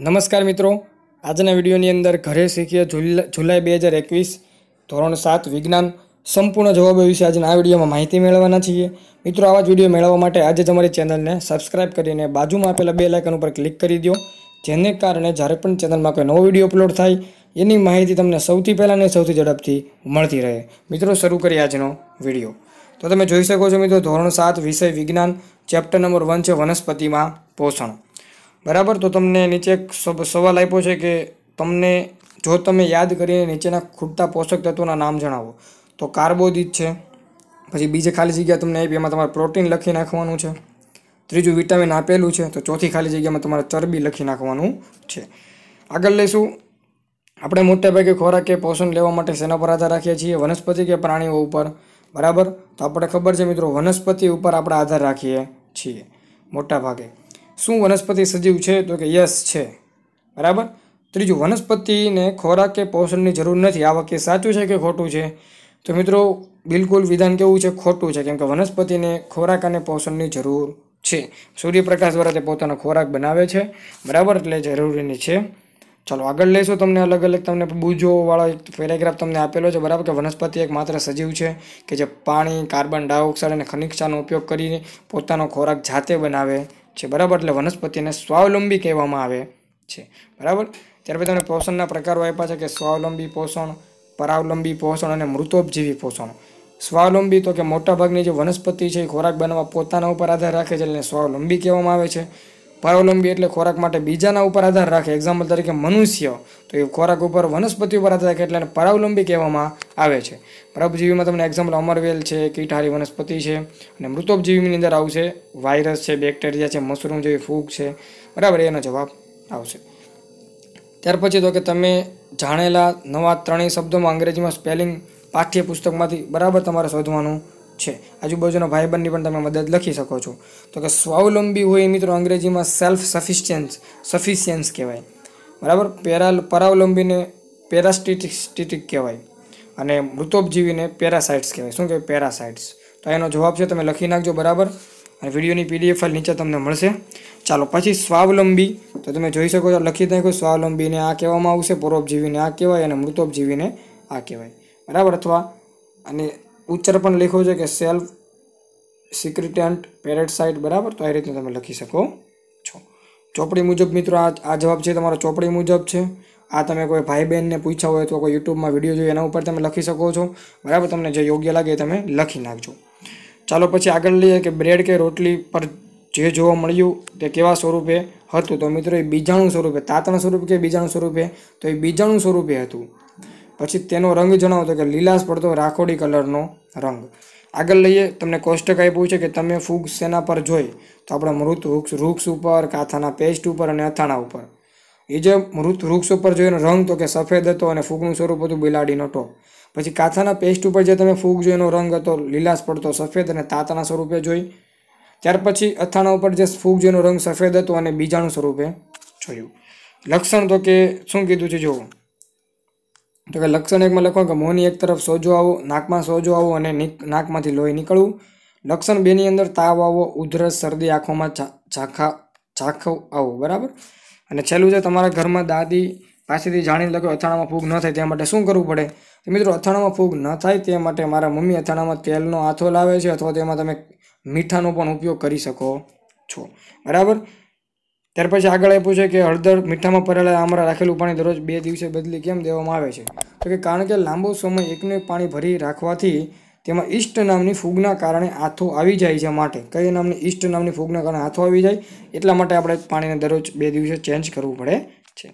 નમસ્કાર મિત્રો આજના વિડીયોની અંદર ઘરે શીખીએ જુલાઈ બે હજાર એકવીસ ધોરણ સાત વિજ્ઞાન સંપૂર્ણ જવાબો વિશે આજના આ વિડીયોમાં માહિતી મેળવવાના છીએ મિત્રો આવા જ વિડીયો મેળવવા માટે આજે તમારી ચેનલને સબસ્ક્રાઇબ કરીને બાજુમાં આપેલા બે લાઇકન ઉપર ક્લિક કરી દો જેને કારણે જ્યારે પણ ચેનલમાં કોઈ નવો વિડીયો અપલોડ થાય એની માહિતી તમને સૌથી પહેલાં અને સૌથી ઝડપથી મળતી રહે મિત્રો શરૂ કરીએ આજનો વિડીયો તો તમે જોઈ શકો છો મિત્રો ધોરણ સાત વિષય વિજ્ઞાન ચેપ્ટર નંબર વન છે વનસ્પતિમાં પોષણ બરાબર તો તમને નીચે એક સવાલ આપ્યો છે કે તમને જો તમે યાદ કરીને નીચેના ખૂટતા પોષક તત્વોના નામ જણાવો તો કાર્બોદિત છે પછી બીજી ખાલી જગ્યા તમને આપી એમાં તમારે પ્રોટીન લખી નાખવાનું છે ત્રીજું વિટામિન આપેલું છે તો ચોથી ખાલી જગ્યામાં તમારે ચરબી લખી નાખવાનું છે આગળ લઈશું આપણે મોટેભાગે ખોરાક કે પોષણ લેવા માટે શેના પર આધાર રાખીએ છીએ વનસ્પતિ કે પ્રાણીઓ ઉપર બરાબર તો આપણે ખબર છે મિત્રો વનસ્પતિ ઉપર આપણે આધાર રાખીએ છીએ મોટાભાગે શું વનસ્પતિ સજીવ છે તો કે યસ છે બરાબર ત્રીજું વનસ્પતિને ખોરાક કે પોષણની જરૂર નથી આ વાક્ય સાચું છે કે ખોટું છે તો મિત્રો બિલકુલ વિધાન કેવું છે ખોટું છે કેમ કે વનસ્પતિને ખોરાક અને પોષણની જરૂર છે સૂર્યપ્રકાશ દ્વારા તે પોતાનો ખોરાક બનાવે છે બરાબર એટલે જરૂરીની છે ચાલો આગળ લઈશું તમને અલગ અલગ તમને બુજોવાળો એક પેરેગ્રાફ તમને આપેલો છે બરાબર કે વનસ્પતિ એક માત્ર સજીવ છે કે જે પાણી કાર્બન ડાયોક્સાઇડ અને ખનિજ ઉપયોગ કરીને પોતાનો ખોરાક જાતે બનાવે છે બરાબર એટલે વનસ્પતિને સ્વાવલંબી કહેવામાં આવે છે બરાબર ત્યાર પછી તમને પોષણના પ્રકારો આપ્યા છે કે સ્વાવલંબી પોષણ પરાવલંબી પોષણ અને મૃતોપજીવી પોષણ સ્વાવલંબી તો કે મોટાભાગની જે વનસ્પતિ છે એ ખોરાક બનાવવા પોતાના ઉપર આધાર રાખે છે એટલે સ્વાવલંબી કહેવામાં આવે છે પરાવલંબી એટલે ખોરાક માટે બીજાના ઉપર આધાર રાખે એક્ઝામ્પલ તરીકે મનુષ્ય તો એ ખોરાક ઉપર વનસ્પતિ ઉપર આધાર રાખે એટલે પરાવલંબી કહેવામાં આવે છે પ્રભજીવીમાં તમને એક્ઝામ્પલ અમરવેલ છે કીટહારી વનસ્પતિ છે અને મૃતોપજીવીની અંદર આવશે વાયરસ છે બેક્ટેરિયા છે મશરૂમ જેવી ફૂગ છે બરાબર એનો જવાબ આવશે ત્યાર પછી તો કે તમે જાણેલા નવા ત્રણેય શબ્દોમાં અંગ્રેજીમાં સ્પેલિંગ પાઠ્યપુસ્તકમાંથી બરાબર તમારે શોધવાનું છે આજુબાજુના ભાઈબંધની પણ તમે મદદ લખી શકો છો તો કે સ્વાવલંબી હોય મિત્રો અંગ્રેજીમાં સેલ્ફ સફિશિયન્સ સફિશિયન્સ કહેવાય બરાબર પેરા પરાવલંબીને પેરાસ્ટિટિક કહેવાય અને મૃતોપજીવીને પેરાસાઇટ્સ કહેવાય શું કહેવાય પેરાસાઇટ્સ તો એનો જવાબ છે તમે લખી નાખજો બરાબર અને વિડીયોની પીડીએફ ફાઇલ નીચે તમને મળશે ચાલો પછી સ્વાવલંબી તો તમે જોઈ શકો છો લખી નાખો સ્વાવલંબીને આ કહેવામાં આવશે પરોપજીવીને આ કહેવાય અને મૃતોપજીવીને આ કહેવાય બરાબર અથવા અને ઉચ્ચર પણ લખ્યો છે કે સેલ્ફ સિક્રિટન્ટ પેરેટસાઇટ બરાબર તો આ રીતે તમે લખી શકો છો ચોપડી મુજબ મિત્રો આ આ જવાબ છે તમારો ચોપડી મુજબ છે આ તમે કોઈ ભાઈ બહેનને પૂછ્યા હોય તો કોઈ યુટ્યુબમાં વિડીયો જોઈએ એના ઉપર તમે લખી શકો છો બરાબર તમને જે યોગ્ય લાગે તમે લખી નાખજો ચાલો પછી આગળ લઈએ કે બ્રેડ કે રોટલી પર જે જોવા મળ્યું તે કેવા સ્વરૂપે હતું તો મિત્રો એ બીજાણું સ્વરૂપે તાતણ સ્વરૂપે કે બીજાણું સ્વરૂપે તો એ બીજાણું સ્વરૂપે હતું પછી તેનો રંગ જણાવતો કે લીલાશ પડતો રાખોડી કલરનો રંગ આગળ લઈએ તમને કોષ્ટક આપ્યું છે કે તમે ફૂગ સેના પર જોઈ તો આપણે મૃત વૃક્ષ વૃક્ષ ઉપર કાથાના પેસ્ટ ઉપર અને અથાણા ઉપર એ જે મૃત વૃક્ષ ઉપર જોઈનો રંગ તો કે સફેદ હતો અને ફૂગનું સ્વરૂપ હતું બિલાડીનો ટોપ પછી કાથાના પેસ્ટ ઉપર જે તમે ફૂગ જોઈનો રંગ હતો લીલાશ પડતો સફેદ અને તાતાના સ્વરૂપે જોઈ ત્યાર પછી અથાણા ઉપર જે ફૂગ જેનો રંગ સફેદ હતો અને બીજાનું સ્વરૂપે જોયું લક્ષણ તો કે શું કીધું છે જુઓ તો કે લક્ષણ એકમાં લખો કે મોંની એક તરફ સોજો આવો નાકમાં સોજો આવો અને નાકમાંથી લોહી નીકળવું લક્ષણ બેની અંદર તાવ આવો ઉધરસ શરદી આંખોમાં ઝાંખા ઝાંખો આવો બરાબર અને છેલ્લું છે તમારા ઘરમાં દાદી પાસેથી જાણીને લખ્યું અથાણામાં ફૂગ ન થાય તે માટે શું કરવું પડે તો મિત્રો અથાણામાં ફૂગ ન થાય તે માટે મારા મમ્મી અથાણામાં તેલનો આથો લાવે છે અથવા તેમાં તમે મીઠાનો પણ ઉપયોગ કરી શકો છો બરાબર ત્યાર પછી આગળ આપ્યું છે કે હળદર મીઠામાં ભરેલા આમરા રાખેલું પાણી દરરોજ બે દિવસે બદલી કેમ દેવામાં આવે છે તો કે કારણ કે લાંબો સમય એકને પાણી ભરી રાખવાથી તેમાં ઈષ્ટ નામની ફૂગના કારણે આથો આવી જાય છે માટે કઈ નામની ઈષ્ટ નામની ફૂગના કારણે હાથો આવી જાય એટલા માટે આપણે પાણીને દરરોજ બે દિવસે ચેન્જ કરવું પડે છે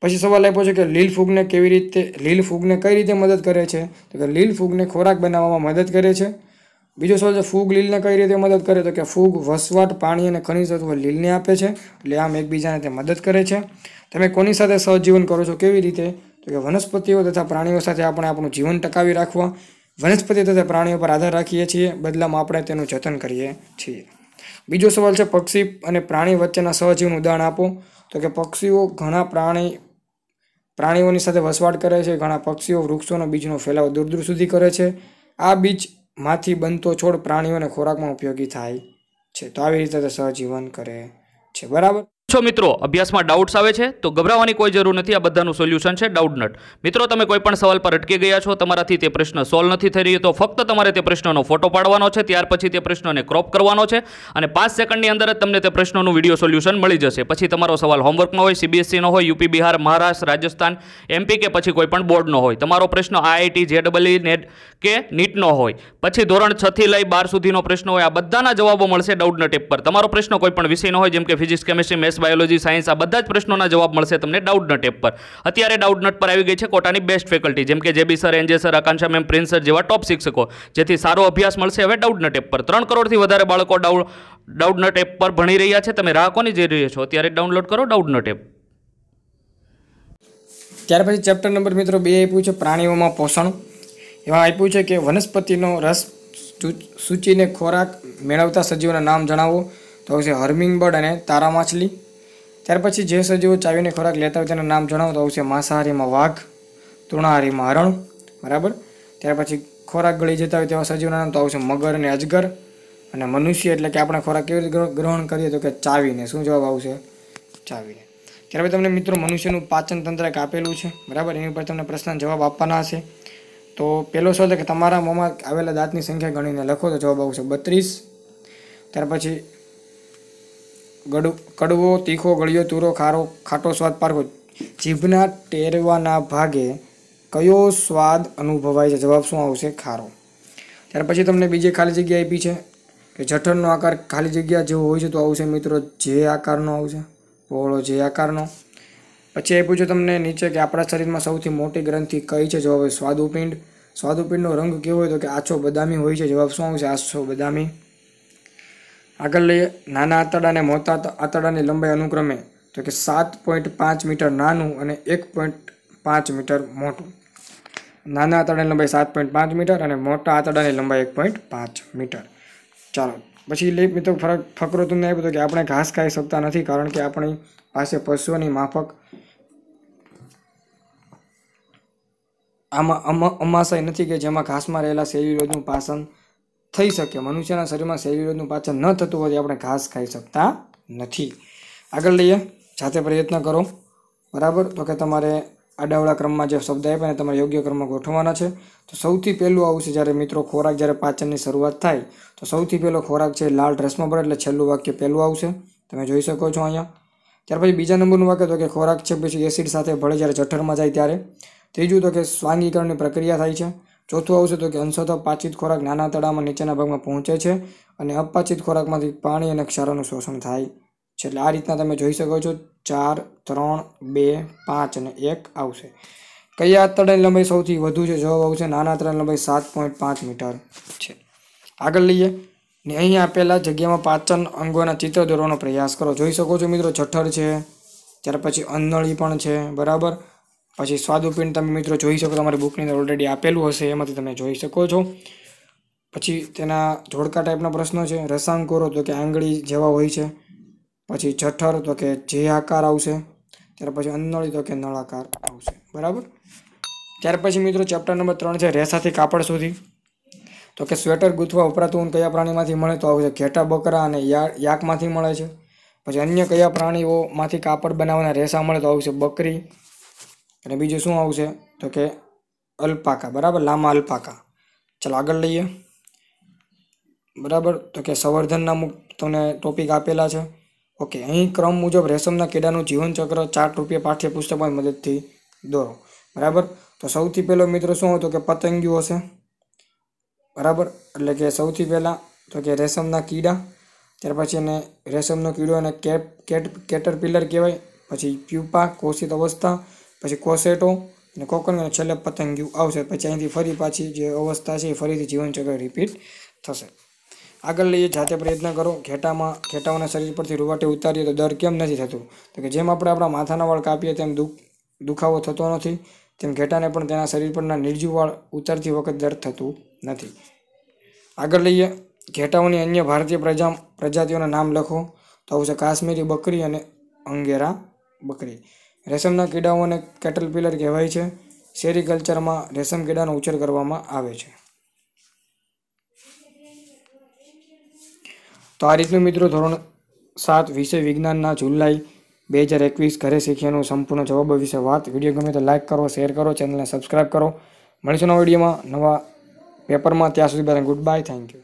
પછી સવાલ આપ્યો છે કે લીલ ફૂગને કેવી રીતે લીલ ફૂગને કઈ રીતે મદદ કરે છે તો કે લીલ ફૂગને ખોરાક બનાવવામાં મદદ કરે છે બીજો સવાલ છે ફૂગ લીલને કઈ રીતે મદદ કરે તો કે ફૂગ વસવાટ પાણી અને ખનિજ તત્વ લીલને આપે છે એટલે આમ એકબીજાને તે મદદ કરે છે તમે કોની સાથે સહજીવન કરો છો કેવી રીતે તો કે વનસ્પતિઓ તથા પ્રાણીઓ સાથે આપણે આપણું જીવન ટકાવી રાખવા વનસ્પતિ તથા પ્રાણીઓ પર આધાર રાખીએ છીએ બદલામાં આપણે તેનું જતન કરીએ છીએ બીજો સવાલ છે પક્ષી અને પ્રાણી વચ્ચેના સહજીવન ઉદાહરણ આપો તો કે પક્ષીઓ ઘણા પ્રાણી પ્રાણીઓની સાથે વસવાટ કરે છે ઘણા પક્ષીઓ વૃક્ષોનો બીજનો ફેલાવો દૂર દૂર સુધી કરે છે આ બીજ માંથી બનતો છોડ પ્રાણીઓને ખોરાકમાં ઉપયોગી થાય છે તો આવી રીતે તે સહજીવન કરે છે બરાબર છો મિત્રો અભ્યાસમાં ડાઉટ્સ આવે છે તો ગભરાવાની કોઈ જરૂર નથી આ બધાનું સોલ્યુશન છે ડાઉટનટ મિત્રો તમે કોઈ પણ સવાલ પર અટકી ગયા છો તમારાથી તે પ્રશ્ન સોલ્વ નથી થઈ રહ્યો તો ફક્ત તમારે તે પ્રશ્નનો ફોટો પાડવાનો છે ત્યાર પછી તે પ્રશ્નને ક્રોપ કરવાનો છે અને પાંચ સેકન્ડની અંદર જ તમને તે પ્રશ્નોનું વિડીયો સોલ્યુશન મળી જશે પછી તમારો સવાલ હોમવર્કનો હોય સીબીએસસીનો હોય યુપી બિહાર મહારાષ્ટ્ર રાજસ્થાન એમપી કે પછી કોઈ પણ બોર્ડનો હોય તમારો પ્રશ્ન આઈઆઈટી જેડબલઈ નેટ કે નીટનો હોય પછી ધોરણ છથી લઈ બાર સુધીનો પ્રશ્ન હોય આ બધાના જવાબો મળશે ડાઉટનટ ટેપ પર તમારો પ્રશ્ન કોઈ પણ વિષયનો હોય જેમ કે physics chemistry maths biology science આ બધા જ પ્રશ્નોના જવાબ મળશે તમને ડાઉટનટ એપ પર અત્યારે ડાઉટનટ પર આવી ગઈ છે કોટાની બેસ્ટ ફેકલ્ટી જેમ કે JB sir NJ sir Akanksha ma'am Prince sir જેવા ટોપ શિક્ષકો જેથી સારો અભ્યાસ મળશે હવે ડાઉટનટ એપ પર ત્રણ કરોડથી વધારે બાળકો ડાઉ ડાઉટનટ એપ પર ભણી રહ્યા છે તમે રાહ કોની જઈ રહ્યા છો અત્યારે ડાઉનલોડ કરો ડાઉટનટ એપ ત્યાર પછી ચેપ્ટર નંબર મિત્રો બે આપ્યું છે પ્રાણીઓમાં પોષણ એમાં આપ્યું છે કે વનસ્પતિનો રસ સૂચીને ખોરાક મેળવતા સજીવોના નામ જણાવો તો છે હર્મિંગ બર્ડ અને તારા માછલી ત્યાર પછી જે સજીવો ચાવીને ખોરાક લેતા હોય તેના નામ જણાવો તો આવશે માંસાહારીમાં વાઘ તૃણાહારીમાં હરણ બરાબર ત્યાર પછી ખોરાક ગળી જતા હોય તેવા સજીવના નામ તો આવશે મગર અને અજગર અને મનુષ્ય એટલે કે આપણે ખોરાક કેવી રીતે ગ્રહણ કરીએ તો કે ચાવીને શું જવાબ આવશે ચાવીને ત્યારે તમને મિત્રો મનુષ્યનું પાચન તંત્ર એક આપેલું છે બરાબર એની ઉપર તમને પ્રશ્ન જવાબ આપવાના હશે તો પહેલો સવાલ કે તમારા મોંમાં આવેલા દાંતની સંખ્યા ગણીને લખો તો જવાબ આવશે બત્રીસ ત્યાર પછી ગડ કડવો તીખો ગળ્યો તુરો ખારો ખાટો સ્વાદ પારખો જીભના ટેરવાના ભાગે કયો સ્વાદ અનુભવાય છે જવાબ શું આવશે ખારો ત્યાર પછી તમને બીજી ખાલી જગ્યા આપી છે કે જઠરનો આકાર ખાલી જગ્યા જેવો હોય છે તો આવશે મિત્રો જે આકારનો આવશે પહોળો જે આકારનો પછી આપ્યું છે તમને નીચે કે આપણા શરીરમાં સૌથી મોટી ગ્રંથિ કઈ છે જવાબ સ્વાદુપિંડ સ્વાદુપિંડનો રંગ કેવો હોય તો કે આછો બદામી હોય છે જવાબ શું આવશે આછો બદામી આગળ લઈએ નાના આંતરડા અને મોટા આંતરડાની લંબાઈ અનુક્રમે તો કે સાત પોઈન્ટ પાંચ મીટર નાનું અને એક પોઈન્ટ પાંચ મીટર મોટું નાના આંતરડાની લંબાઈ સાત પોઈન્ટ પાંચ મીટર અને મોટા આંતરડાની લંબાઈ એક પોઈન્ટ પાંચ મીટર ચાલો પછી લઈ મિત્રો ફરક ફકરો તમને આપ્યો હતો કે આપણે ઘાસ ખાઈ શકતા નથી કારણ કે આપણી પાસે પશુઓની માફક આમાં અમાશય નથી કે જેમાં ઘાસમાં રહેલા સેલ્યુલોજનું પાસન થઈ શકે મનુષ્યના શરીરમાં સેલ્યુલોઝનું પાચન ન થતું હોવાથી આપણે ઘાસ ખાઈ શકતા નથી આગળ લઈએ જાતે પ્રયત્ન કરો બરાબર તો કે તમારે આડાવડા ક્રમમાં જે શબ્દ આપ્યા ને તમારે યોગ્ય ક્રમમાં ગોઠવવાના છે તો સૌથી પહેલું આવશે જ્યારે મિત્રો ખોરાક જ્યારે પાચનની શરૂઆત થાય તો સૌથી પહેલો ખોરાક છે લાલ ડ્રેસમાં પડે એટલે છેલ્લું વાક્ય પહેલું આવશે તમે જોઈ શકો છો અહીંયા ત્યાર પછી બીજા નંબરનું વાક્ય તો કે ખોરાક છે પછી એસિડ સાથે ભળે જ્યારે જઠરમાં જાય ત્યારે ત્રીજું તો કે સ્વાંગીકરણની પ્રક્રિયા થાય છે ચોથું આવશે તો કે અંશતઃ પાચિત ખોરાક નાના તળામાં નીચેના ભાગમાં પહોંચે છે અને અપાચિત ખોરાકમાંથી પાણી અને ક્ષારોનું શોષણ થાય છે એટલે આ રીતના તમે જોઈ શકો છો ચાર ત્રણ બે પાંચ અને એક આવશે કયા તળાની લંબાઈ સૌથી વધુ છે જવાબ આવશે નાના તળાની લંબાઈ સાત પોઈન્ટ પાંચ મીટર છે આગળ લઈએ ને અહીં આપેલા જગ્યામાં પાચન અંગોના ચિત્ર દોરવાનો પ્રયાસ કરો જોઈ શકો છો મિત્રો જઠર છે ત્યાર પછી અંદળી પણ છે બરાબર પછી સ્વાદુપિંડ તમે મિત્રો જોઈ શકો તમારી બુકની અંદર ઓલરેડી આપેલું હશે એમાંથી તમે જોઈ શકો છો પછી તેના જોડકા ટાઈપના પ્રશ્નો છે રસાંકુરો તો કે આંગળી જેવા હોય છે પછી જઠર તો કે જે આકાર આવશે ત્યાર પછી અન્નળી તો કે નળાકાર આવશે બરાબર ત્યાર પછી મિત્રો ચેપ્ટર નંબર ત્રણ છે રેસાથી કાપડ સુધી તો કે સ્વેટર ગૂંથવા વપરાતું કયા પ્રાણીમાંથી મળે તો આવશે ઘેટા બકરા અને યા યાકમાંથી મળે છે પછી અન્ય કયા પ્રાણીઓમાંથી કાપડ બનાવવાના રેસા મળે તો આવશે બકરી અને બીજું શું આવશે તો કે અલ્પાકા બરાબર લાંબા અલ્પાકા ચાલો આગળ લઈએ બરાબર તો કે સંવર્ધનના નામુક તમને ટોપિક આપેલા છે ઓકે અહીં ક્રમ મુજબ રેશમના કીડાનું જીવનચક્ર ચાર રૂપિયા પાઠ્યપુસ્તકમાં મદદથી દોરો બરાબર તો સૌથી પહેલો મિત્ર શું હતો કે પતંગિયું હશે બરાબર એટલે કે સૌથી પહેલાં તો કે રેશમના કીડા ત્યાર પછી એને રેશમનો કીડો અને કેપ કેટ કેટરપિલર કહેવાય પછી પ્યુપા કોષિત અવસ્થા પછી કોસેટો અને કોકન અને છેલ્લે પતંગિયું આવશે પછી અહીંથી ફરી પાછી જે અવસ્થા છે એ ફરીથી જીવનચક્ર રિપીટ થશે આગળ લઈએ જાતે પ્રયત્ન કરો ઘેટામાં ઘેટાઓના શરીર પરથી રૂવાટે ઉતારીએ તો ડર કેમ નથી થતું તો કે જેમ આપણે આપણા માથાના વાળ કાપીએ તેમ દુઃખ દુખાવો થતો નથી તેમ ઘેટાને પણ તેના શરીર પરના નિર્જીવ વાળ ઉતારતી વખત દર્દ થતું નથી આગળ લઈએ ઘેટાઓની અન્ય ભારતીય પ્રજા પ્રજાતિઓના નામ લખો તો આવશે કાશ્મીરી બકરી અને અંગેરા બકરી રેશમના કીડાઓને કેટલપિલર કહેવાય છે સેરિકલ્ચરમાં રેશમ કીડાનો ઉછેર કરવામાં આવે છે તો આ રીતનું મિત્રો ધોરણ સાત વિષય વિજ્ઞાનના જુલાઈ બે હજાર એકવીસ ઘરે શીખ્યાનું સંપૂર્ણ જવાબ વિશે વાત વિડીયો ગમે તો લાઇક કરો શેર કરો ચેનલને સબસ્ક્રાઈબ કરો મળીશું નવા વિડીયોમાં નવા પેપરમાં ત્યાં સુધી બધા ગુડ બાય થેન્ક યુ